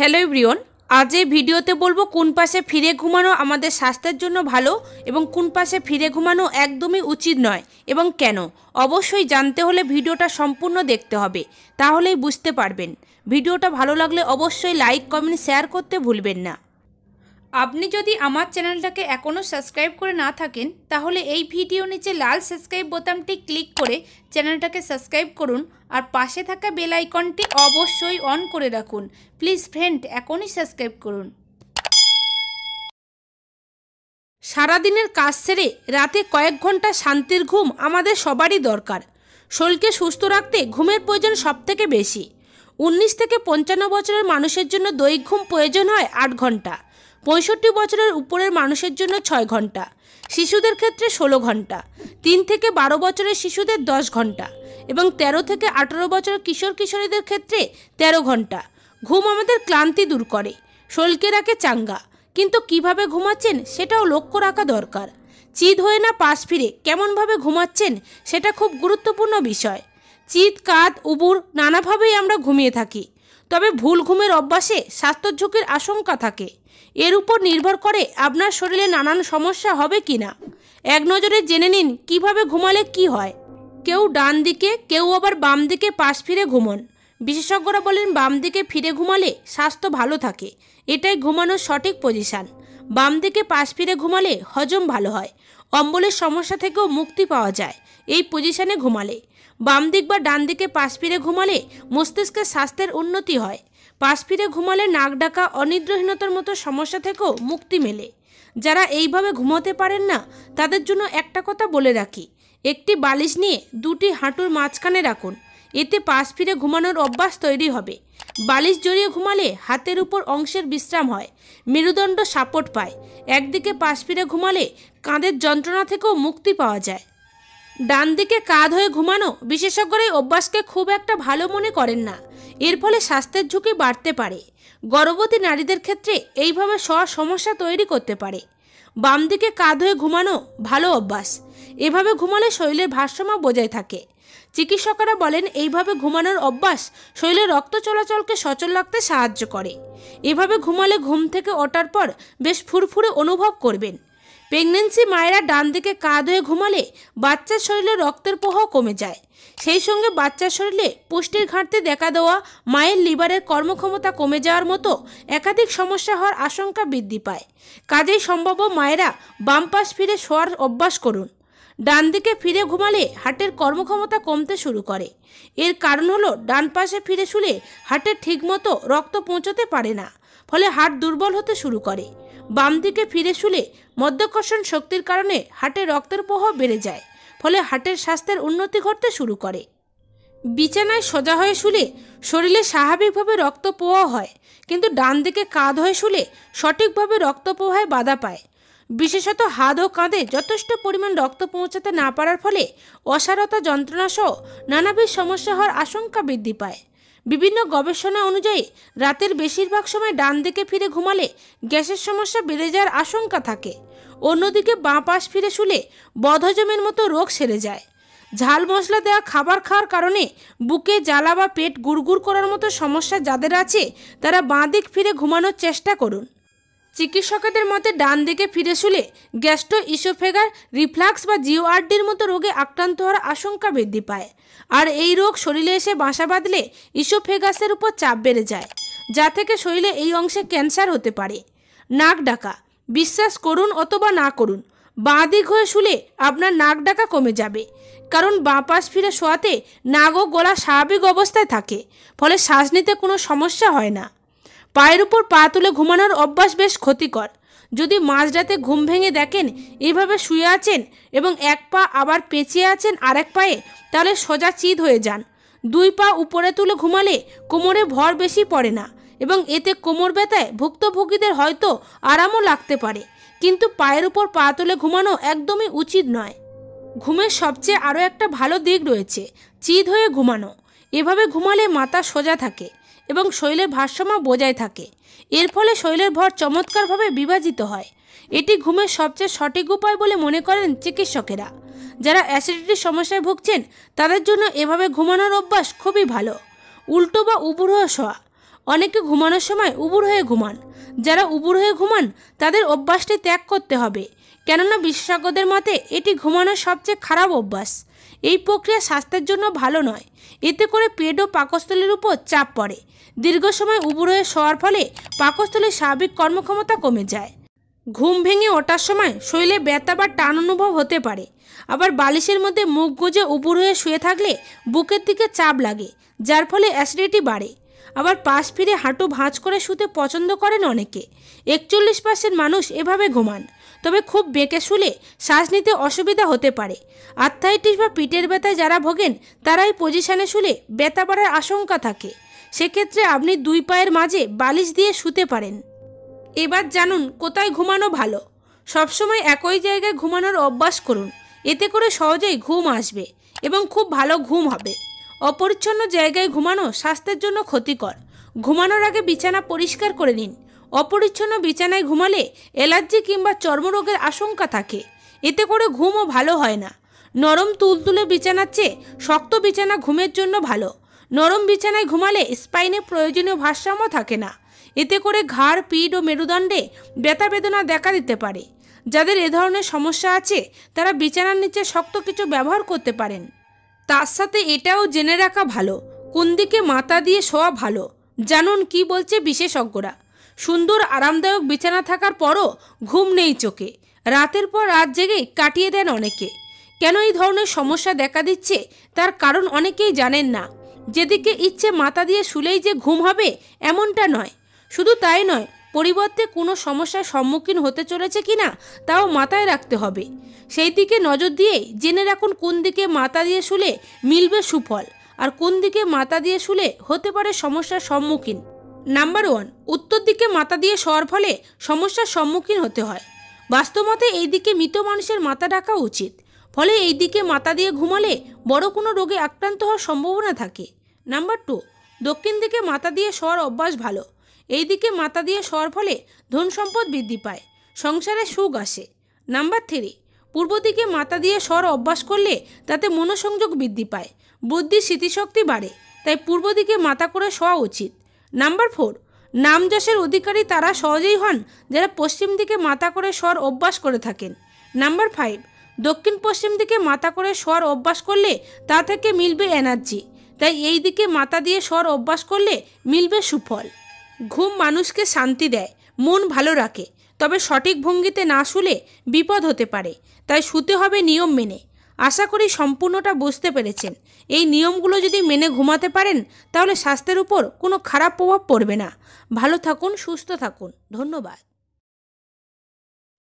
hello ইব্রিয়ন আজ এই ভিডিওতে বলবো কোন পাশে ফিরে ঘুমানো আমাদের স্বাস্থ্যের জন্য ভালো এবং কোন পাশে ফিরে ঘুমানো একদমই উচিত নয় এবং কেন অবশ্যই জানতে হলে ভিডিওটা সম্পূর্ণ দেখতে হবে তাহলেই বুঝতে পারবেন ভিডিওটা ভালো লাগলে অবশ্যই লাইক কমেন্ট শেয়ার করতে ভুলবেন না আপনি যদি আমার চ্যানেলটাকে এখনও সাবস্ক্রাইব করে না থাকেন তাহলে এই ভিডিও নিচে লাল সাবস্ক্রাইব বোতামটি ক্লিক করে চ্যানেলটাকে সাবস্ক্রাইব করুন আর পাশে থাকা বেল আইকনটি অবশ্যই অন করে রাখুন প্লিজ ফ্রেন্ড এখনই সাবস্ক্রাইব করুন সারাদিনের কাজ সেরে রাতে কয়েক ঘন্টা শান্তির ঘুম আমাদের সবারই দরকার শরীরকে সুস্থ রাখতে ঘুমের প্রয়োজন সবথেকে বেশি উনিশ থেকে পঞ্চান্ন বছরের মানুষের জন্য দৈহিক ঘুম প্রয়োজন হয় আট ঘন্টা পঁয়ষট্টি বছরের উপরের মানুষের জন্য ছয় ঘন্টা শিশুদের ক্ষেত্রে ষোলো ঘন্টা তিন থেকে বারো বছরের শিশুদের দশ ঘন্টা এবং ১৩ থেকে আঠেরো বছরের কিশোর কিশোরীদের ক্ষেত্রে ১৩ ঘন্টা ঘুম আমাদের ক্লান্তি দূর করে শরীরকে রাখে চাঙ্গা কিন্তু কিভাবে ঘুমাচ্ছেন সেটাও লক্ষ্য রাখা দরকার চিদ হয়ে না পাশ ফিরে কেমনভাবে ঘুমাচ্ছেন সেটা খুব গুরুত্বপূর্ণ বিষয় চিত কাত উবুর নানাভাবেই আমরা ঘুমিয়ে থাকি তবে ভুল ঘুমের অভ্যাসে স্বাস্থ্য ঝুঁকির আশঙ্কা থাকে এর উপর নির্ভর করে আপনার শরীরে নানান সমস্যা হবে কি না এক নজরে জেনে নিন কিভাবে ঘুমালে কি হয় কেউ ডান দিকে কেউ আবার বাম দিকে পাশ ফিরে ঘুমন বিশেষজ্ঞরা বলেন বাম দিকে ফিরে ঘুমালে স্বাস্থ্য ভালো থাকে এটাই ঘুমানোর সঠিক পজিশান বাম দিকে পাশ ফিরে ঘুমালে হজম ভালো হয় অম্বলের সমস্যা থেকেও মুক্তি পাওয়া যায় এই পজিশানে ঘুমালে বাম দিক বা ডান দিকে পাশ ফিরে ঘুমালে মস্তিষ্কের স্বাস্থ্যের উন্নতি হয় পাশ ফিরে ঘুমালে নাক ডাকা অনিদ্রহীনতার মতো সমস্যা থেকেও মুক্তি মেলে যারা এইভাবে ঘুমাতে পারেন না তাদের জন্য একটা কথা বলে রাখি একটি বালিশ নিয়ে দুটি হাঁটুর মাঝখানে রাখুন এতে পাশ ফিরে ঘুমানোর অভ্যাস তৈরি হবে বালিশ জড়িয়ে ঘুমালে হাতের উপর অংশের বিশ্রাম হয় মেরুদণ্ড সাপোর্ট পায় একদিকে পাশ ফিরে ঘুমালে কাঁধের যন্ত্রণা থেকেও মুক্তি পাওয়া যায় ডান দিকে কাঁধ হয়ে ঘুমানো বিশেষজ্ঞরা এই অভ্যাসকে খুব একটা ভালো মনে করেন না এর ফলে স্বাস্থ্যের ঝুঁকি বাড়তে পারে গর্ভবতী নারীদের ক্ষেত্রে এইভাবে স্ব সমস্যা তৈরি করতে পারে বাম দিকে কাঁধ হয়ে ঘুমানো ভালো অভ্যাস এভাবে ঘুমালে শরীরের ভারসাম্য বজায় থাকে চিকিৎসকরা বলেন এইভাবে ঘুমানোর অভ্যাস শরীরে রক্ত চলাচলকে সচল রাখতে সাহায্য করে এভাবে ঘুমালে ঘুম থেকে ওঠার পর বেশ ফুরফুরে অনুভব করবেন প্রেগনেন্সি মায়েরা ডান দিকে কাঁধ হয়ে ঘুমালে বাচ্চার শরীরে রক্তের প্রবাহ কমে যায় সেই সঙ্গে বাচ্চার শরীরে পুষ্টির ঘাটতি দেখা দেওয়া মায়ের লিভারের কর্মক্ষমতা কমে যাওয়ার মতো একাধিক সমস্যা হওয়ার আশঙ্কা বৃদ্ধি পায় কাজেই সম্ভাব্য মায়েরা বাম পাশ ফিরে শোয়ার অভ্যাস করুন ডান দিকে ফিরে ঘুমালে হাটের কর্মক্ষমতা কমতে শুরু করে এর কারণ হলো ডান পাশে ফিরে শুলে হাটের ঠিকমতো রক্ত পৌঁছতে পারে না ফলে হাট দুর্বল হতে শুরু করে বাম দিকে ফিরে শুলে মধ্যাকর্ষণ শক্তির কারণে হাটে রক্তের প্রবাহ বেড়ে যায় ফলে হার্টের স্বাস্থ্যের উন্নতি ঘটতে শুরু করে বিছানায় সোজা হয়ে শুলে শরীরে স্বাভাবিকভাবে রক্ত প্রবাহ হয় কিন্তু ডান দিকে কাঁধ হয়ে শুলে সঠিকভাবে রক্ত প্রবাহে বাধা পায় বিশেষত হাত ও কাঁধে যথেষ্ট পরিমাণ রক্ত পৌঁছাতে না পারার ফলে অসারতা যন্ত্রণাসহ নানাবিধ সমস্যা হওয়ার আশঙ্কা বৃদ্ধি পায় বিভিন্ন গবেষণা অনুযায়ী রাতের বেশিরভাগ সময় ডান দিকে ফিরে ঘুমালে গ্যাসের সমস্যা বেড়ে যাওয়ার আশঙ্কা থাকে অন্যদিকে বাঁ পাশ ফিরে শুলে বদহজমের মতো রোগ সেরে যায় ঝাল মশলা দেওয়া খাবার খাওয়ার কারণে বুকে জ্বালা বা পেট গুড়গুড় করার মতো সমস্যা যাদের আছে তারা বাঁ দিক ফিরে ঘুমানোর চেষ্টা করুন চিকিৎসকদের মতে ডান দিকে ফিরে শুলে গ্যাস্ট্রো ইসোফেগার রিফ্লাক্স বা জিওআরডির মতো রোগে আক্রান্ত হওয়ার আশঙ্কা বৃদ্ধি পায় আর এই রোগ শরীরে এসে বাসা বাঁধলে ইসোফেগাসের উপর চাপ বেড়ে যায় যা থেকে শরীরে এই অংশে ক্যান্সার হতে পারে নাক ডাকা বিশ্বাস করুন অথবা না করুন বাঁ দিক হয়ে শুলে আপনার নাক ডাকা কমে যাবে কারণ বাঁ পাশ ফিরে শোয়াতে নাক ও গলা স্বাভাবিক অবস্থায় থাকে ফলে শ্বাস নিতে কোনো সমস্যা হয় না পায়ের উপর পা তুলে ঘুমানোর অভ্যাস বেশ ক্ষতিকর যদি মাঝরাতে ঘুম ভেঙে দেখেন এভাবে শুয়ে আছেন এবং এক পা আবার পেঁচিয়ে আছেন আরেক পায়ে তাহলে সোজা চিদ হয়ে যান দুই পা উপরে তুলে ঘুমালে কোমরে ভর বেশি পড়ে না এবং এতে কোমর ব্যথায় ভুক্তভোগীদের হয়তো আরামও লাগতে পারে কিন্তু পায়ের উপর পা তুলে ঘুমানো একদমই উচিত নয় ঘুমের সবচেয়ে আরও একটা ভালো দিক রয়েছে চিদ হয়ে ঘুমানো এভাবে ঘুমালে মাথা সোজা থাকে এবং শৈলের ভারসাম্য বজায় থাকে এর ফলে শৈলের ভর চমৎকারভাবে বিভাজিত হয় এটি ঘুমের সবচেয়ে সঠিক উপায় বলে মনে করেন চিকিৎসকেরা যারা অ্যাসিডিটির সমস্যায় ভুগছেন তাদের জন্য এভাবে ঘুমানোর অভ্যাস খুবই ভালো উল্টো বা উবুর শোয়া অনেকে ঘুমানোর সময় উবুর হয়ে ঘুমান যারা উবুর হয়ে ঘুমান তাদের অভ্যাসটি ত্যাগ করতে হবে কেননা বিশেষজ্ঞদের মতে এটি ঘুমানোর সবচেয়ে খারাপ অভ্যাস এই প্রক্রিয়া স্বাস্থ্যের জন্য ভালো নয় এতে করে পেট ও পাকস্থলীর উপর চাপ পড়ে দীর্ঘ সময় উবুর হয়ে শোয়ার ফলে পাকস্থলীর স্বাভাবিক কর্মক্ষমতা কমে যায় ঘুম ভেঙে ওঠার সময় শরীরে ব্যথা বা টান অনুভব হতে পারে আবার বালিশের মধ্যে মুখ গুজে উপুর হয়ে শুয়ে থাকলে বুকের দিকে চাপ লাগে যার ফলে অ্যাসিডিটি বাড়ে আবার পাশ ফিরে হাঁটু ভাঁজ করে শুতে পছন্দ করেন অনেকে একচল্লিশ পার্সেন্ট মানুষ এভাবে ঘুমান তবে খুব বেঁকে শুলে শ্বাস নিতে অসুবিধা হতে পারে আর্থাইটিস বা পিঠের ব্যথায় যারা ভোগেন তারা এই পজিশানে শুলে ব্যথা পড়ার আশঙ্কা থাকে সেক্ষেত্রে আপনি দুই পায়ের মাঝে বালিশ দিয়ে শুতে পারেন এবার জানুন কোথায় ঘুমানো ভালো সবসময় একই জায়গায় ঘুমানোর অভ্যাস করুন এতে করে সহজেই ঘুম আসবে এবং খুব ভালো ঘুম হবে অপরিচ্ছন্ন জায়গায় ঘুমানো স্বাস্থ্যের জন্য ক্ষতিকর ঘুমানোর আগে বিছানা পরিষ্কার করে নিন অপরিচ্ছন্ন বিছানায় ঘুমালে অ্যালার্জি কিংবা চর্মরোগের আশঙ্কা থাকে এতে করে ঘুমও ভালো হয় না নরম তুলতুলে বিছানার চেয়ে শক্ত বিছানা ঘুমের জন্য ভালো নরম বিছানায় ঘুমালে স্পাইনে প্রয়োজনীয় ভারসাম্য থাকে না এতে করে ঘাড় পিঠ ও মেরুদণ্ডে ব্যথা বেদনা দেখা দিতে পারে যাদের এ ধরনের সমস্যা আছে তারা বিছানার নিচে শক্ত কিছু ব্যবহার করতে পারেন তার সাথে এটাও জেনে রাখা ভালো কোন দিকে মাথা দিয়ে শোয়া ভালো জানুন কি বলছে বিশেষজ্ঞরা সুন্দর আরামদায়ক বিছানা থাকার পরও ঘুম নেই চোখে রাতের পর রাত জেগে কাটিয়ে দেন অনেকে কেন এই ধরনের সমস্যা দেখা দিচ্ছে তার কারণ অনেকেই জানেন না যেদিকে ইচ্ছে মাথা দিয়ে শুলেই যে ঘুম হবে এমনটা নয় শুধু তাই নয় পরিবর্তে কোনো সমস্যার সম্মুখীন হতে চলেছে কি না তাও মাথায় রাখতে হবে সেই দিকে নজর দিয়ে জেনে রাখুন কোন দিকে মাথা দিয়ে শুলে মিলবে সুফল আর কোন দিকে মাথা দিয়ে শুলে হতে পারে সমস্যার সম্মুখীন নাম্বার ওয়ান উত্তর দিকে মাথা দিয়ে শোয়ার ফলে সমস্যার সম্মুখীন হতে হয় বাস্তবতে এই দিকে মৃত মানুষের মাথা রাখা উচিত ফলে এই দিকে মাথা দিয়ে ঘুমালে বড় কোনো রোগে আক্রান্ত হওয়ার সম্ভাবনা থাকে নাম্বার টু দক্ষিণ দিকে মাথা দিয়ে শোয়ার অভ্যাস ভালো এই দিকে মাতা দিয়ে সর ফলে ধন সম্পদ বৃদ্ধি পায় সংসারে সুখ আসে নাম্বার থ্রি পূর্ব দিকে মাতা দিয়ে স্বর অভ্যাস করলে তাতে মনোসংযোগ বৃদ্ধি পায় বুদ্ধি স্মৃতিশক্তি বাড়ে তাই পূর্ব দিকে মাথা করে শোয়া উচিত নাম্বার ফোর যশের অধিকারী তারা সহজেই হন যারা পশ্চিম দিকে মাথা করে স্বর অভ্যাস করে থাকেন নাম্বার ফাইভ দক্ষিণ পশ্চিম দিকে মাথা করে স্বর অভ্যাস করলে তা থেকে মিলবে এনার্জি তাই এই দিকে মাতা দিয়ে স্বর অভ্যাস করলে মিলবে সুফল ঘুম মানুষকে শান্তি দেয় মন ভালো রাখে তবে সঠিক ভঙ্গিতে না শুলে বিপদ হতে পারে তাই শুতে হবে নিয়ম মেনে আশা করি সম্পূর্ণটা বুঝতে পেরেছেন এই নিয়মগুলো যদি মেনে ঘুমাতে পারেন তাহলে স্বাস্থ্যের উপর কোনো খারাপ প্রভাব পড়বে না ভালো থাকুন সুস্থ থাকুন ধন্যবাদ